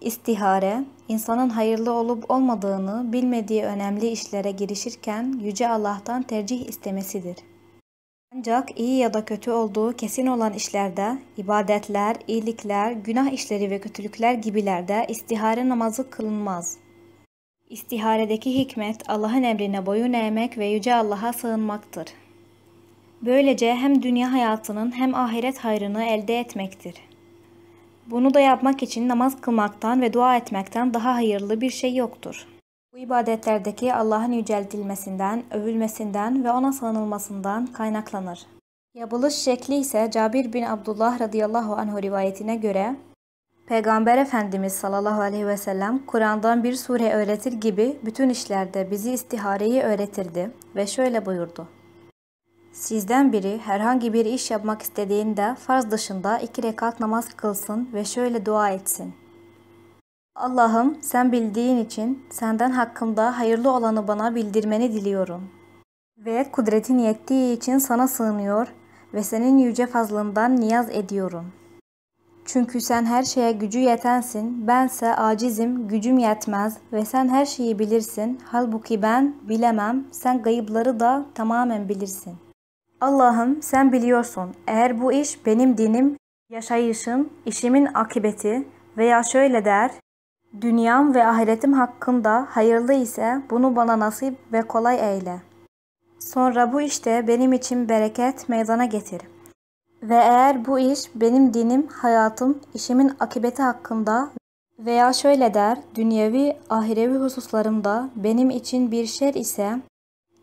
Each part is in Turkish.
İstihare, insanın hayırlı olup olmadığını bilmediği önemli işlere girişirken Yüce Allah'tan tercih istemesidir. Ancak iyi ya da kötü olduğu kesin olan işlerde, ibadetler, iyilikler, günah işleri ve kötülükler gibilerde istihare namazı kılınmaz. İstiharedeki hikmet Allah'ın emrine boyun eğmek ve Yüce Allah'a sığınmaktır. Böylece hem dünya hayatının hem ahiret hayrını elde etmektir. Bunu da yapmak için namaz kılmaktan ve dua etmekten daha hayırlı bir şey yoktur. Bu ibadetlerdeki Allah'ın yüceltilmesinden, övülmesinden ve ona sığınılmasından kaynaklanır. Yapılış şekli ise Cabir bin Abdullah radıyallahu anh rivayetine göre Peygamber Efendimiz sallallahu aleyhi ve sellem Kur'an'dan bir sure öğretir gibi bütün işlerde bizi istihareyi öğretirdi ve şöyle buyurdu. Sizden biri herhangi bir iş yapmak istediğinde farz dışında iki rekat namaz kılsın ve şöyle dua etsin. Allah'ım sen bildiğin için senden hakkımda hayırlı olanı bana bildirmeni diliyorum. Ve kudretin yettiği için sana sığınıyor ve senin yüce fazlından niyaz ediyorum. Çünkü sen her şeye gücü yetensin, bense acizim, gücüm yetmez ve sen her şeyi bilirsin. Halbuki ben bilemem, sen gayıpları da tamamen bilirsin. Allah'ım sen biliyorsun eğer bu iş benim dinim, yaşayışım, işimin akıbeti veya şöyle der, dünyam ve ahiretim hakkında hayırlı ise bunu bana nasip ve kolay eyle. Sonra bu işte benim için bereket meydana getir. Ve eğer bu iş benim dinim, hayatım, işimin akıbeti hakkında veya şöyle der, dünyevi, ahirevi hususlarımda benim için bir şer ise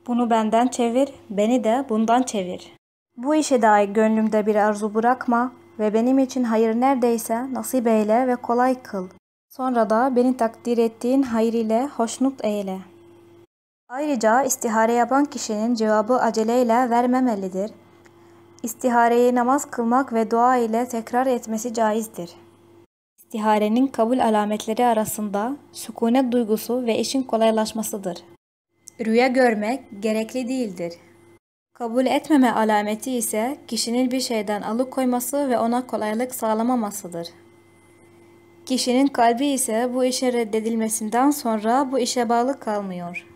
bunu benden çevir, beni de bundan çevir. Bu işe dair gönlümde bir arzu bırakma ve benim için hayır neredeyse nasip eyle ve kolay kıl. Sonra da beni takdir ettiğin hayır ile hoşnut eyle. Ayrıca istihare yapan kişinin cevabı aceleyle vermemelidir. İstihareyi namaz kılmak ve dua ile tekrar etmesi caizdir. İstiharenin kabul alametleri arasında sükunet duygusu ve işin kolaylaşmasıdır. Rüya görmek gerekli değildir. Kabul etmeme alameti ise kişinin bir şeyden alıkoyması ve ona kolaylık sağlamamasıdır. Kişinin kalbi ise bu işe reddedilmesinden sonra bu işe bağlı kalmıyor.''